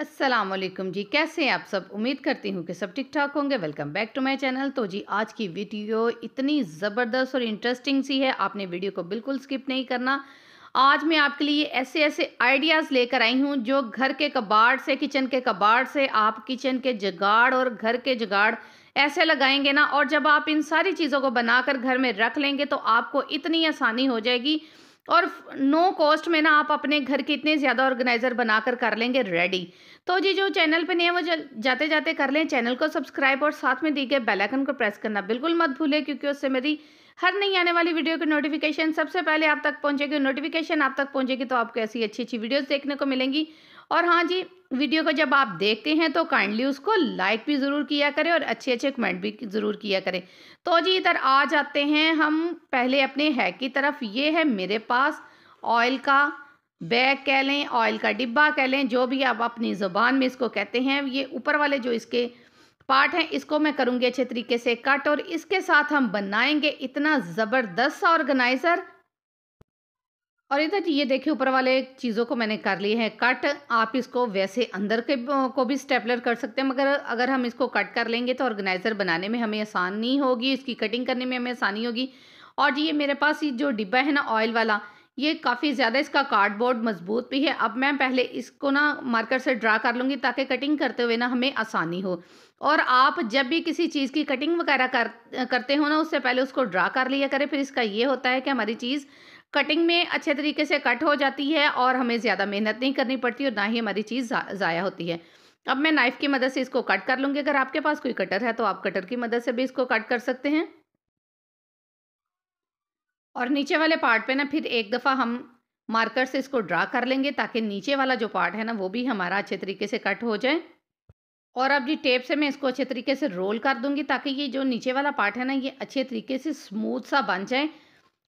अस्सलाम वालेकुम जी कैसे हैं आप सब उम्मीद करती हूँ कि सब ठीक ठाक होंगे welcome back to my channel तो जी आज की वीडियो इतनी ज़बरदस्त और इंटरेस्टिंग सी है आपने वीडियो को बिल्कुल स्किप नहीं करना आज मैं आपके लिए ऐसे ऐसे आइडियाज़ लेकर आई हूँ जो घर के कबाड़ से किचन के कबाड़ से आप किचन के जगाड़ और घर के जगाड़ ऐसे लगाएंगे ना और जब आप इन सारी चीज़ों को बनाकर घर में रख लेंगे तो आपको इतनी आसानी हो जाएगी और नो कॉस्ट में ना आप अपने घर के इतने ज़्यादा ऑर्गेनाइज़र बनाकर कर लेंगे रेडी तो जी जो चैनल पे नहीं है वो जाते जाते कर लें चैनल को सब्सक्राइब और साथ में दी गए बेलाइकन आइकन को प्रेस करना बिल्कुल मत भूलें क्योंकि उससे मेरी हर नई आने वाली वीडियो की नोटिफिकेशन सबसे पहले आप तक पहुँचेगी नोटिफिकेशन आप तक पहुँचेगी तो आपको ऐसी अच्छी अच्छी वीडियोज देखने को मिलेंगी और हाँ जी वीडियो को जब आप देखते हैं तो काइंडली उसको लाइक भी ज़रूर किया करें और अच्छे अच्छे कमेंट भी ज़रूर किया करें तो जी इधर आ जाते हैं हम पहले अपने हैक की तरफ ये है मेरे पास ऑयल का बैग कह लें ऑयल का डिब्बा कह लें जो भी आप अपनी ज़ुबान में इसको कहते हैं ये ऊपर वाले जो इसके पार्ट हैं इसको मैं करूँगी अच्छे तरीके से कट और इसके साथ हम बनाएंगे इतना ज़बरदस्त ऑर्गेनाइज़र और इधर ये देखिए ऊपर वाले चीज़ों को मैंने कर लिए हैं कट आप इसको वैसे अंदर के को भी स्टेपलर कर सकते हैं मगर अगर हम इसको कट कर लेंगे तो ऑर्गेनाइज़र बनाने में हमें आसानी होगी इसकी कटिंग करने में हमें आसानी होगी और ये मेरे पास ये जो डिब्बा है ना ऑयल वाला ये काफ़ी ज़्यादा इसका कार्डबोर्ड मजबूत भी है अब मैं पहले इसको ना मार्कर से ड्रा कर लूँगी ताकि कटिंग करते हुए ना हमें आसानी हो और आप जब भी किसी चीज़ की कटिंग वगैरह कर करते हो ना उससे पहले उसको ड्रा कर लिया करें फिर इसका ये होता है कि हमारी चीज़ कटिंग में अच्छे तरीके से कट हो जाती है और हमें ज़्यादा मेहनत नहीं करनी पड़ती और ना ही हमारी चीज़ ज़ाया होती है अब मैं नाइफ़ की मदद से इसको कट कर लूँगी अगर आपके पास कोई कटर है तो आप कटर की मदद से भी इसको कट कर सकते हैं और नीचे वाले पार्ट पे ना फिर एक दफ़ा हम मार्कर से इसको ड्रा कर लेंगे ताकि नीचे वाला जो पार्ट है ना वो भी हमारा अच्छे तरीके से कट हो जाए और अब जी टेप से मैं इसको अच्छे तरीके से रोल कर दूंगी ताकि ये जो नीचे वाला पार्ट है ना ये अच्छे तरीके से स्मूथ सा बन जाए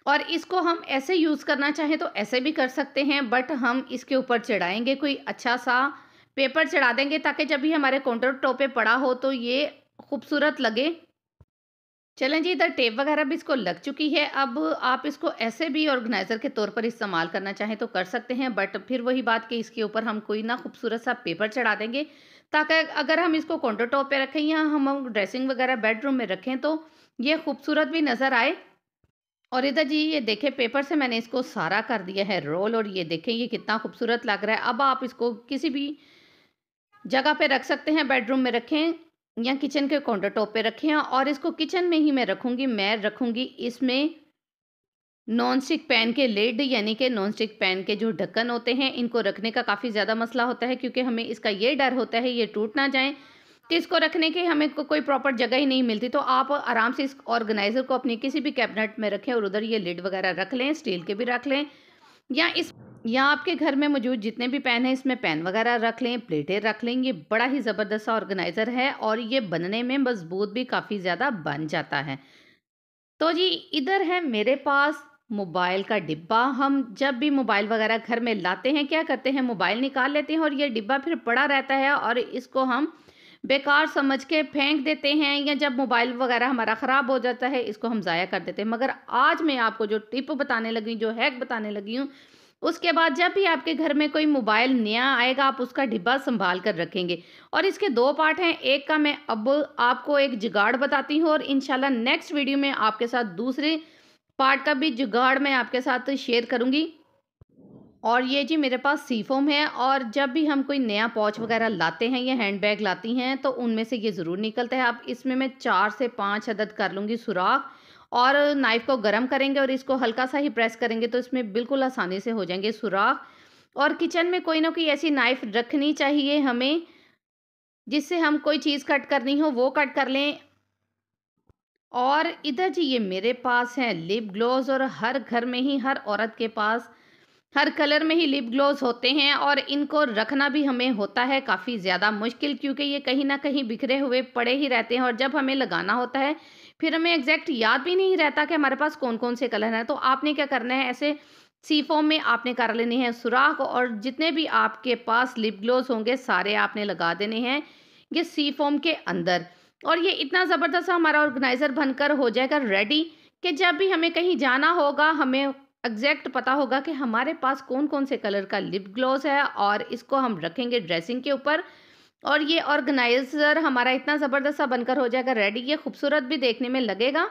और इसको हम ऐसे यूज़ करना चाहें तो ऐसे भी कर सकते हैं बट हम इसके ऊपर चढ़ाएंगे कोई अच्छा सा पेपर चढ़ा देंगे ताकि जब भी हमारे काउंटर टॉप पे पड़ा हो तो ये खूबसूरत लगे चलें जी इधर टेप वगैरह भी इसको लग चुकी है अब आप इसको ऐसे भी ऑर्गेनाइज़र के तौर पर इस्तेमाल करना चाहें तो कर सकते हैं बट फिर वही बात कि इसके ऊपर हम कोई ना खूबसूरत सा पेपर चढ़ा देंगे ताकि अगर हम इसको काउंटर टॉप पर रखें या हम ड्रेसिंग वगैरह बेडरूम में रखें तो ये खूबसूरत भी नज़र आए और इधर जी ये देखें पेपर से मैंने इसको सारा कर दिया है रोल और ये देखें ये कितना खूबसूरत लग रहा है अब आप इसको किसी भी जगह पे रख सकते हैं बेडरूम में रखें या किचन के काउंटर टॉप पर रखें और इसको किचन में ही मैं रखूँगी मैं रखूँगी इसमें नॉन स्टिक पैन के लेड यानी कि नॉन स्टिक पैन के जो ढक्कन होते हैं इनको रखने का काफ़ी ज़्यादा मसला होता है क्योंकि हमें इसका ये डर होता है ये टूट ना जाए तो इसको रखने की हमें को कोई प्रॉपर जगह ही नहीं मिलती तो आप आराम से इस ऑर्गेनाइज़र को अपनी किसी भी कैबिनेट में रखें और उधर ये लिड वगैरह रख लें स्टील के भी रख लें या इस या आपके घर में मौजूद जितने भी पेन हैं इसमें पेन वगैरह रख लें प्लेटें रख लें ये बड़ा ही ज़बरदस्त ऑर्गेनाइज़र है और ये बनने में मजबूत भी काफ़ी ज़्यादा बन जाता है तो जी इधर है मेरे पास मोबाइल का डिब्बा हम जब भी मोबाइल वगैरह घर में लाते हैं क्या करते हैं मोबाइल निकाल लेते हैं और ये डिब्बा फिर पड़ा रहता है और इसको हम बेकार समझ के फेंक देते हैं या जब मोबाइल वगैरह हमारा ख़राब हो जाता है इसको हम ज़ाया कर देते हैं मगर आज मैं आपको जो टिप बताने लगी जो हैक बताने लगी हूँ उसके बाद जब भी आपके घर में कोई मोबाइल नया आएगा आप उसका डिब्बा संभाल कर रखेंगे और इसके दो पार्ट हैं एक का मैं अब आपको एक जुगाड़ बताती हूँ और इन नेक्स्ट वीडियो में आपके साथ दूसरे पार्ट का भी जुगाड़ मैं आपके साथ शेयर करूँगी और ये जी मेरे पास सीफोम है और जब भी हम कोई नया पॉच वगैरह लाते हैं या हैंड बैग लाती हैं तो उनमें से ये ज़रूर निकलता है अब इसमें मैं चार से पाँच अदद कर लूँगी सुराख और नाइफ़ को गर्म करेंगे और इसको हल्का सा ही प्रेस करेंगे तो इसमें बिल्कुल आसानी से हो जाएंगे सुराख और किचन में कोई ना कोई ऐसी नाइफ़ रखनी चाहिए हमें जिससे हम कोई चीज़ कट करनी हो वो कट कर लें और इधर जी ये मेरे पास हैं लिप ग्लोव और हर घर में ही हर औरत के पास हर कलर में ही लिप ग्लोज होते हैं और इनको रखना भी हमें होता है काफ़ी ज़्यादा मुश्किल क्योंकि ये कहीं ना कहीं बिखरे हुए पड़े ही रहते हैं और जब हमें लगाना होता है फिर हमें एग्जैक्ट याद भी नहीं रहता कि हमारे पास कौन कौन से कलर हैं तो आपने क्या करना है ऐसे सीफोम में आपने कर लेने हैं सुराख और जितने भी आपके पास लिप ग्लोज होंगे सारे आपने लगा देने हैं ये सीफोम के अंदर और ये इतना ज़बरदस्त हमारा ऑर्गेनाइज़र बनकर हो जाएगा रेडी कि जब भी हमें कहीं जाना होगा हमें एग्जैक्ट पता होगा कि हमारे पास कौन कौन से कलर का लिप ग्लॉस है और इसको हम रखेंगे ड्रेसिंग के ऊपर और ये ऑर्गेनाइज़र हमारा इतना ज़बरदस्त सा बनकर हो जाएगा रेडी ये खूबसूरत भी देखने में लगेगा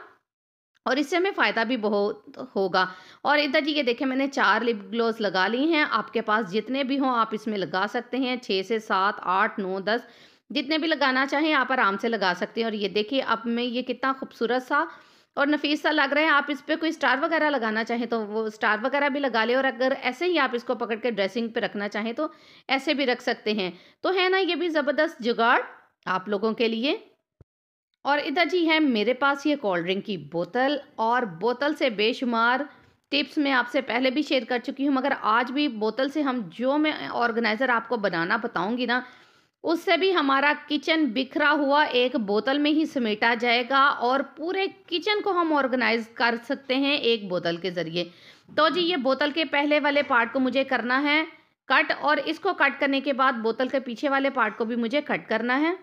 और इससे हमें फ़ायदा भी बहुत होगा और इधर जी ये देखें मैंने चार लिप ग्लॉस लगा ली हैं आपके पास जितने भी हों आप इसमें लगा सकते हैं छः से सात आठ नौ दस जितने भी लगाना चाहें आप आराम से लगा सकते हैं और ये देखिए अब मैं ये कितना खूबसूरत सा और नफीस सा लग रहा है आप इस पर कोई स्टार वगैरह लगाना चाहें तो वो स्टार वगैरह भी लगा ले और अगर ऐसे ही आप इसको पकड़ के ड्रेसिंग पे रखना चाहें तो ऐसे भी रख सकते हैं तो है ना ये भी ज़बरदस्त जुगाड़ आप लोगों के लिए और इधर जी है मेरे पास ये कोल्ड ड्रिंक की बोतल और बोतल से बेशुमार टिप्स मैं आपसे पहले भी शेयर कर चुकी हूँ मगर आज भी बोतल से हम जो मैं ऑर्गेनाइज़र आपको बनाना बताऊँगी ना उससे भी हमारा किचन बिखरा हुआ एक बोतल में ही समेटा जाएगा और पूरे किचन को हम ऑर्गेनाइज कर सकते हैं एक बोतल के ज़रिए तो जी ये बोतल के पहले वाले पार्ट को मुझे करना है कट और इसको कट करने के बाद बोतल के पीछे वाले पार्ट को भी मुझे कट करना है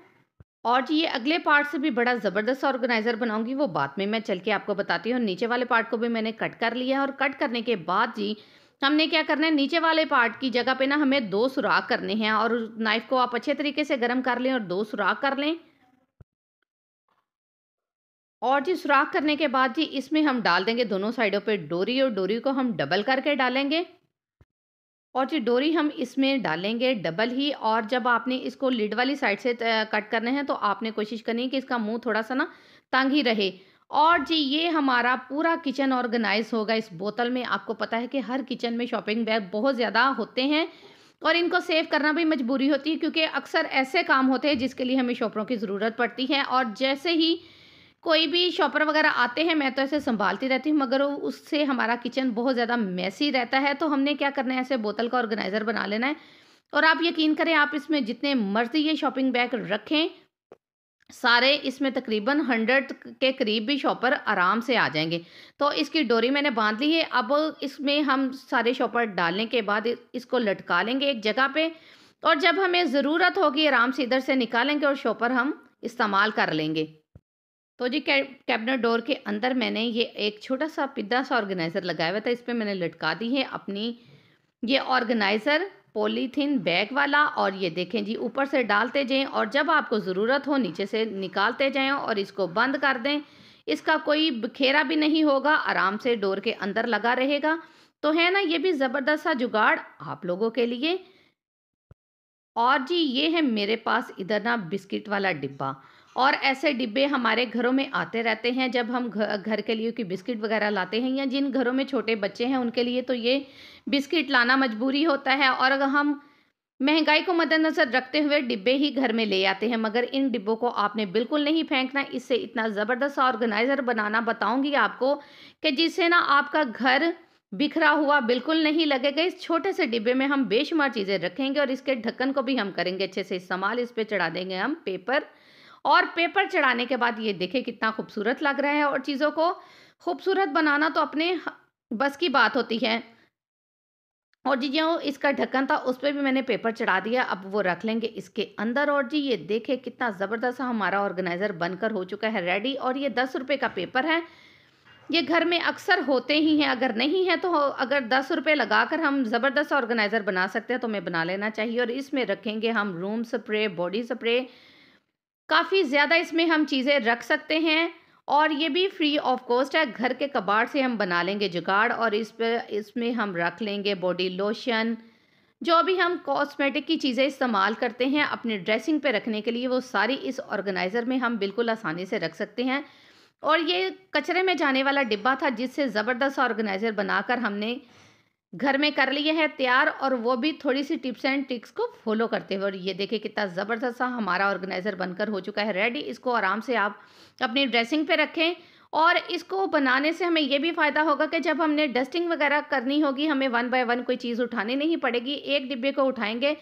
और जी ये अगले पार्ट से भी बड़ा ज़बरदस्त ऑर्गेनाइज़र बनाऊंगी वो बाद में मैं चल के आपको बताती हूँ नीचे वाले पार्ट को भी मैंने कट कर लिया है और कट करने के बाद जी हमने क्या करना है नीचे वाले पार्ट की जगह पे ना हमें दो सुराख करने हैं और नाइफ़ को आप अच्छे तरीके से गर्म कर लें और दो सुराख कर लें और जी सुराख करने के बाद जी इसमें हम डाल देंगे दोनों साइडों पे डोरी और डोरी को हम डबल करके डालेंगे और जी डोरी हम इसमें डालेंगे डबल ही और जब आपने इसको लिड वाली साइड से कट करने हैं तो आपने कोशिश करनी है कि इसका मुंह थोड़ा सा ना तंग ही रहे और जी ये हमारा पूरा किचन ऑर्गेनाइज होगा इस बोतल में आपको पता है कि हर किचन में शॉपिंग बैग बहुत ज़्यादा होते हैं और इनको सेव करना भी मजबूरी होती है क्योंकि अक्सर ऐसे काम होते हैं जिसके लिए हमें शॉपरों की ज़रूरत पड़ती है और जैसे ही कोई भी शॉपर वगैरह आते हैं मैं तो ऐसे संभालती रहती हूँ मगर उससे हमारा किचन बहुत ज़्यादा मैसी रहता है तो हमने क्या करना है ऐसे बोतल का ऑर्गेनाइज़र बना लेना है और आप यकीन करें आप इसमें जितने मर्जी ये शॉपिंग बैग रखें सारे इसमें तकरीबन हंड्रेड के करीब भी शॉपर आराम से आ जाएंगे तो इसकी डोरी मैंने बांध ली है अब इसमें हम सारे शॉपर डालने के बाद इसको लटका लेंगे एक जगह पे और जब हमें ज़रूरत होगी आराम से इधर से निकालेंगे और शॉपर हम इस्तेमाल कर लेंगे तो जी कैबिनेट डोर के अंदर मैंने ये एक छोटा सा पिद्दा सा ऑर्गेनाइज़र लगाया हुआ था इस पर मैंने लटका दी है अपनी ये ऑर्गेनाइज़र पॉलीथीन बैग वाला और ये देखें जी ऊपर से डालते जाएं और जब आपको ज़रूरत हो नीचे से निकालते जाएं और इसको बंद कर दें इसका कोई बखेरा भी नहीं होगा आराम से डोर के अंदर लगा रहेगा तो है ना ये भी ज़बरदस्त सा जुगाड़ आप लोगों के लिए और जी ये है मेरे पास इधर ना बिस्किट वाला डिब्बा और ऐसे डिब्बे हमारे घरों में आते रहते हैं जब हम घर के लिए कि बिस्किट वगैरह लाते हैं या जिन घरों में छोटे बच्चे हैं उनके लिए तो ये बिस्किट लाना मजबूरी होता है और अगर हम महंगाई को मद्देनज़र रखते हुए डिब्बे ही घर में ले आते हैं मगर इन डिब्बों को आपने बिल्कुल नहीं फेंकना इससे इतना ज़बरदस्त ऑर्गेनाइज़र बनाना बताऊंगी आपको कि जिससे ना आपका घर बिखरा हुआ बिल्कुल नहीं लगेगा इस छोटे से डिब्बे में हम बेशुमार चीज़ें रखेंगे और इसके ढक्कन को भी हम करेंगे अच्छे से इस्तेमाल इस पर चढ़ा देंगे हम पेपर और पेपर चढ़ाने के बाद ये देखें कितना खूबसूरत लग रहा है और चीज़ों को खूबसूरत बनाना तो अपने बस की बात होती है और जी जो इसका ढक्कन था उस पर भी मैंने पेपर चढ़ा दिया अब वो रख लेंगे इसके अंदर और जी ये देखें कितना ज़बरदस्त हमारा ऑर्गेनाइज़र बनकर हो चुका है रेडी और ये दस रुपये का पेपर है ये घर में अक्सर होते ही हैं अगर नहीं है तो अगर दस रुपये लगा कर हम ज़बरदस्त ऑर्गेनाइज़र बना सकते हैं तो हमें बना लेना चाहिए और इसमें रखेंगे हम रूम स्प्रे बॉडी स्प्रे काफ़ी ज़्यादा इसमें हम चीज़ें रख सकते हैं और ये भी फ्री ऑफ कॉस्ट है घर के कबाड़ से हम बना लेंगे जुगाड़ और इस पर इसमें हम रख लेंगे बॉडी लोशन जो भी हम कॉस्मेटिक की चीज़ें इस्तेमाल करते हैं अपने ड्रेसिंग पे रखने के लिए वो सारी इस ऑर्गेनाइज़र में हम बिल्कुल आसानी से रख सकते हैं और ये कचरे में जाने वाला डिब्बा था जिससे ज़बरदस्त ऑर्गेनाइज़र बनाकर हमने घर में कर लिए हैं तैयार और वो भी थोड़ी सी टिप्स एंड ट्रिक्स को फॉलो करते हुए और ये देखिए कितना ज़बरदस्त सा हमारा ऑर्गेनाइज़र बनकर हो चुका है रेडी इसको आराम से आप अपनी ड्रेसिंग पे रखें और इसको बनाने से हमें ये भी फ़ायदा होगा कि जब हमने डस्टिंग वगैरह करनी होगी हमें वन बाय वन कोई चीज़ उठानी नहीं पड़ेगी एक डिब्बे को उठाएंगे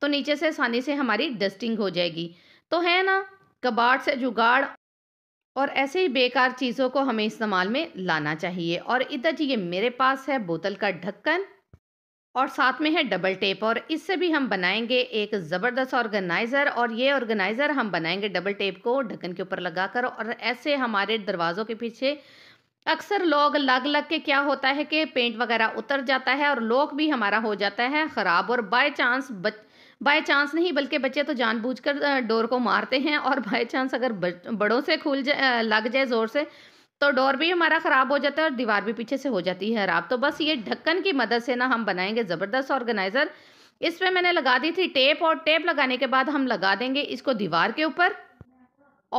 तो नीचे से आसानी से हमारी डस्टिंग हो जाएगी तो है ना कबाड़ से जुगाड़ और ऐसे ही बेकार चीज़ों को हमें इस्तेमाल में लाना चाहिए और इधर जी ये मेरे पास है बोतल का ढक्कन और साथ में है डबल टेप और इससे भी हम बनाएंगे एक ज़बरदस्त ऑर्गेनाइज़र और ये ऑर्गेनाइज़र हम बनाएंगे डबल टेप को ढक्कन के ऊपर लगाकर और ऐसे हमारे दरवाज़ों के पीछे अक्सर लोग लग लग के क्या होता है कि पेंट वगैरह उतर जाता है और लोग भी हमारा हो जाता है ख़राब और बाय चांस बच बाय चांस नहीं बल्कि बच्चे तो जानबूझकर डोर को मारते हैं और बाय चांस अगर बड़ों से खुल जाए लग जाए ज़ोर से तो डोर भी हमारा ख़राब हो जाता है और दीवार भी पीछे से हो जाती है ख़राब तो बस ये ढक्कन की मदद से ना हम बनाएंगे ज़बरदस्त ऑर्गेनाइज़र इस पर मैंने लगा दी थी टेप और टेप लगाने के बाद हम लगा देंगे इसको दीवार के ऊपर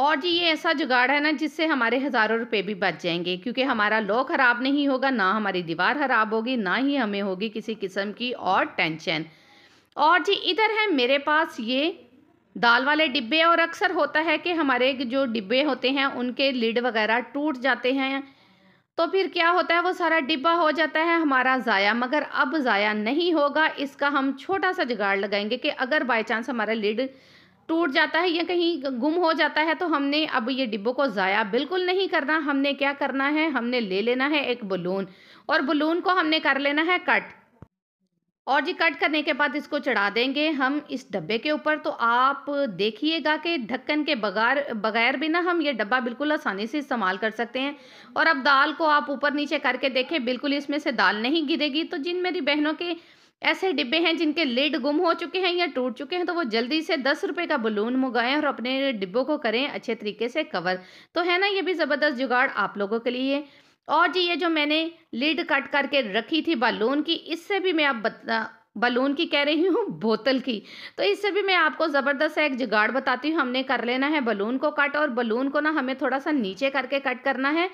और जी ये ऐसा जुगाड़ है ना जिससे हमारे हज़ारों रुपए भी बच जाएंगे क्योंकि हमारा लो ख़राब नहीं होगा ना हमारी दीवार ख़राब होगी ना ही हमें होगी किसी किस्म की और टेंशन और जी इधर है मेरे पास ये दाल वाले डिब्बे और अक्सर होता है कि हमारे जो डिब्बे होते हैं उनके लिड वगैरह टूट जाते हैं तो फिर क्या होता है वो सारा डिब्बा हो जाता है हमारा ज़ाया मगर अब ज़ाया नहीं होगा इसका हम छोटा सा जुगाड़ लगाएंगे कि अगर बाई चांस हमारा लिड टूट जाता है या कहीं गुम हो जाता है तो हमने अब ये डिब्बों को ज़ाया बिल्कुल नहीं करना हमने क्या करना है हमने ले लेना है एक बलून और बलून को हमने कर लेना है कट और जी कट करने के बाद इसको चढ़ा देंगे हम इस डब्बे के ऊपर तो आप देखिएगा कि ढक्कन के बगैर बगैर भी ना हम ये डब्बा बिल्कुल आसानी से इस्तेमाल कर सकते हैं और अब दाल को आप ऊपर नीचे करके देखें बिल्कुल इसमें से दाल नहीं गिरेगी तो जिन मेरी बहनों के ऐसे डिब्बे हैं जिनके लिड गुम हो चुके हैं या टूट चुके हैं तो वो जल्दी से दस रुपये का बलून मंगाएं और अपने डिब्बों को करें अच्छे तरीके से कवर तो है ना ये भी ज़बरदस्त जुगाड़ आप लोगों के लिए और जी ये जो मैंने लीड कट करके रखी थी बालून की इससे भी मैं आप बता बलून की कह रही हूँ बोतल की तो इससे भी मैं आपको ज़बरदस्त एक जुगाड़ बताती हूँ हमने कर लेना है बलून को कट और बलून को ना हमें थोड़ा सा नीचे करके कट करना है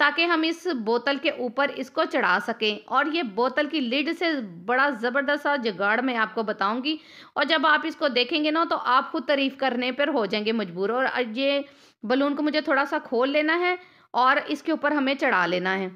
ताकि हम इस बोतल के ऊपर इसको चढ़ा सकें और ये बोतल की लिड से बड़ा ज़बरदस्त सा जुगाड़ मैं आपको बताऊंगी और जब आप इसको देखेंगे ना तो आप खुद तारीफ़ करने पर हो जाएंगे मजबूर और ये बलून को मुझे थोड़ा सा खोल लेना है और इसके ऊपर हमें चढ़ा लेना है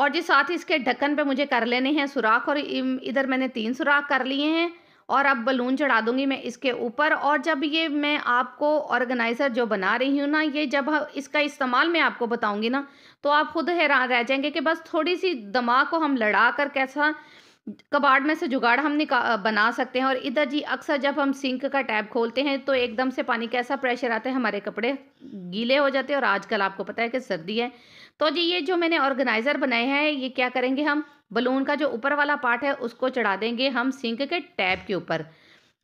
और जी साथ ही इसके ढक्कन पे मुझे कर लेने हैं सुराख और इधर मैंने तीन सुराख कर लिए हैं और अब बलून चढ़ा दूंगी मैं इसके ऊपर और जब ये मैं आपको ऑर्गेनाइज़र जो बना रही हूँ ना ये जब इसका इस्तेमाल मैं आपको बताऊँगी ना तो आप खुद हैरान रह जाएंगे कि बस थोड़ी सी दिमाग को हम लड़ा कर कैसा कबाड़ में से जुगाड़ हम निका बना सकते हैं और इधर जी अक्सर जब हम सिंक का टैब खोलते हैं तो एकदम से पानी का ऐसा प्रेशर आता है हमारे कपड़े गीले हो जाते हैं और आजकल आपको पता है कि सर्दी है तो जी ये जो मैंने ऑर्गेनाइज़र बनाए हैं ये क्या करेंगे हम बलून का जो ऊपर वाला पार्ट है उसको चढ़ा देंगे हम सिंक के टैब के ऊपर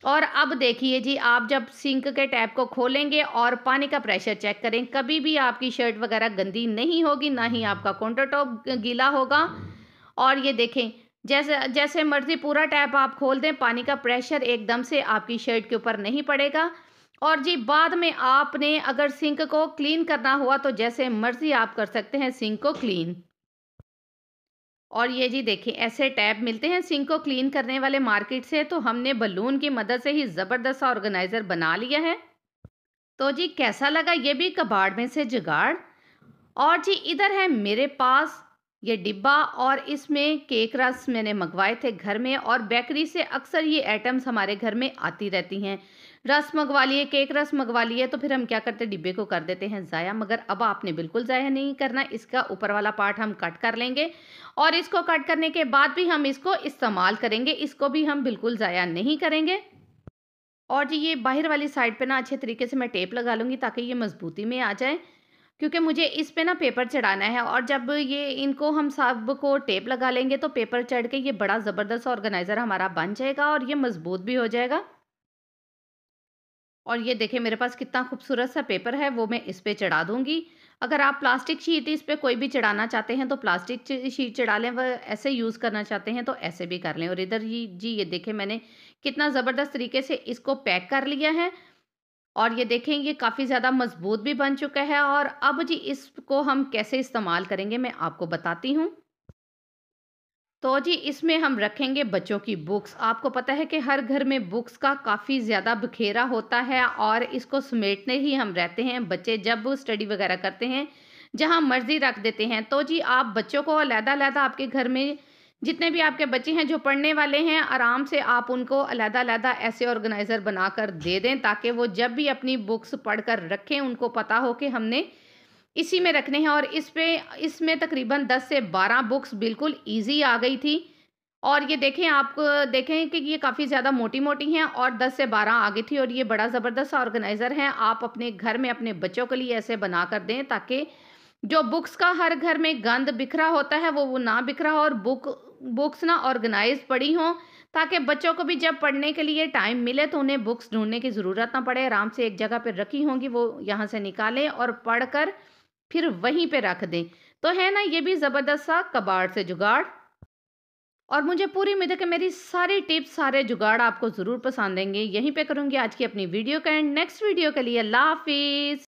और अब देखिए जी आप जब सिंक के टैब को खोलेंगे और पानी का प्रेशर चेक करें कभी भी आपकी शर्ट वगैरह गंदी नहीं होगी ना ही आपका काउंटर टॉप गीला होगा और ये देखें जैसे जैसे मर्जी पूरा टैप आप खोल दें पानी का प्रेशर एकदम से आपकी शर्ट के ऊपर नहीं पड़ेगा और जी बाद में आपने अगर सिंक को क्लीन करना हुआ तो जैसे मर्जी आप कर सकते हैं सिंक को क्लीन और ये जी देखिए ऐसे टैब मिलते हैं सिंक को क्लीन करने वाले मार्केट से तो हमने बलून की मदद से ही ज़बरदस्त ऑर्गेनाइज़र बना लिया है तो जी कैसा लगा ये भी कबाड़ में से जुगाड़ और जी इधर है मेरे पास ये डिब्बा और इसमें केक रस मैंने मंगवाए थे घर में और बेकरी से अक्सर ये आइटम्स हमारे घर में आती रहती हैं रस मंगवा लिए केक रस मंगवा लिए तो फिर हम क्या करते डिब्बे को कर देते हैं ज़ाया मगर अब आपने बिल्कुल ज़ाया नहीं करना इसका ऊपर वाला पार्ट हम कट कर लेंगे और इसको कट करने के बाद भी हम इसको इस्तेमाल करेंगे इसको भी हम बिल्कुल ज़ाया नहीं करेंगे और जी ये बाहर वाली साइड पे ना अच्छे तरीके से मैं टेप लगा लूँगी ताकि ये मजबूती में आ जाए क्योंकि मुझे इस पे ना पेपर चढ़ाना है और जब ये इनको हम सब को टेप लगा लेंगे तो पेपर चढ़ के ये बड़ा ज़बरदस्त ऑर्गेनाइज़र हमारा बन जाएगा और ये मज़बूत भी हो जाएगा और ये देखें मेरे पास कितना खूबसूरत सा पेपर है वो मैं इस पर चढ़ा दूँगी अगर आप प्लास्टिक शीट इस पर कोई भी चढ़ाना चाहते हैं तो प्लास्टिक शीट चढ़ा लें वह ऐसे यूज़ करना चाहते हैं तो ऐसे भी कर लें और इधर ही जी ये देखें मैंने कितना ज़बरदस्त तरीके से इसको पैक कर लिया है और ये देखें ये काफ़ी ज़्यादा मज़बूत भी बन चुका है और अब जी इसको हम कैसे इस्तेमाल करेंगे मैं आपको बताती हूँ तो जी इसमें हम रखेंगे बच्चों की बुक्स आपको पता है कि हर घर में बुक्स का काफ़ी ज़्यादा बखेरा होता है और इसको समेटने ही हम रहते हैं बच्चे जब स्टडी वगैरह करते हैं जहाँ मर्ज़ी रख देते हैं तो जी आप बच्चों को अलहदा अलहदा आपके घर में जितने भी आपके बच्चे हैं जो पढ़ने वाले हैं आराम से आप उनको अलहदा अलहदा ऐसे ऑर्गेनाइज़र बना कर दे दें ताकि वो जब भी अपनी बुक्स पढ़ कर रखें उनको पता हो कि हमने इसी में रखने हैं और इस पे इसमें तकरीबन दस से बारह बुक्स बिल्कुल ईजी आ गई थी और ये देखें आप देखें कि ये काफ़ी ज़्यादा मोटी मोटी हैं और दस से आ आगे थी और ये बड़ा ज़बरदस्त ऑर्गेनाइज़र हैं आप अपने घर में अपने बच्चों के लिए ऐसे बना कर दें ताकि जो बुक्स का हर घर में गंद बिखरा होता है वो वो ना बिखरा हो और बुक बुक्स ना ऑर्गेनाइज पड़ी हों ताकि बच्चों को भी जब पढ़ने के लिए टाइम मिले तो उन्हें बुक्स ढूंढने की ज़रूरत ना पड़े आराम से एक जगह पर रखी होंगी वो यहाँ से निकालें और पढ़ कर फिर वहीं पर रख दें तो है ना ये भी ज़बरदस्त सा कबाड़ से जुगाड़ और मुझे पूरी उम्मीद है कि मेरी सारी टिप्स सारे जुगाड़ आपको ज़रूर पसंद आएंगे यहीं पे करूँगी आज की अपनी वीडियो का एंड नेक्स्ट वीडियो के लिए अल्लाह हाफिज़